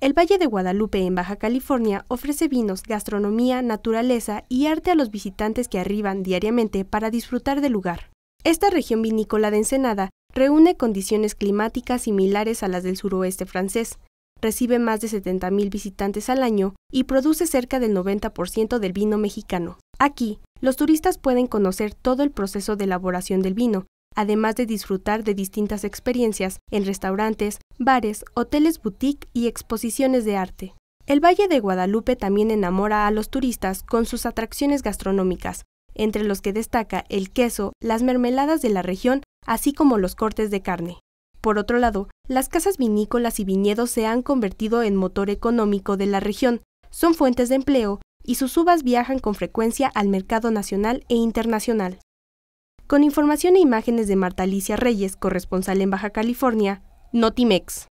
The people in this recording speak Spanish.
El Valle de Guadalupe en Baja California ofrece vinos, gastronomía, naturaleza y arte a los visitantes que arriban diariamente para disfrutar del lugar. Esta región vinícola de Ensenada reúne condiciones climáticas similares a las del suroeste francés, recibe más de 70.000 visitantes al año y produce cerca del 90% del vino mexicano. Aquí, los turistas pueden conocer todo el proceso de elaboración del vino, además de disfrutar de distintas experiencias en restaurantes, bares, hoteles boutique y exposiciones de arte. El Valle de Guadalupe también enamora a los turistas con sus atracciones gastronómicas, entre los que destaca el queso, las mermeladas de la región, así como los cortes de carne. Por otro lado, las casas vinícolas y viñedos se han convertido en motor económico de la región, son fuentes de empleo y sus uvas viajan con frecuencia al mercado nacional e internacional. Con información e imágenes de Marta Alicia Reyes, corresponsal en Baja California, Notimex.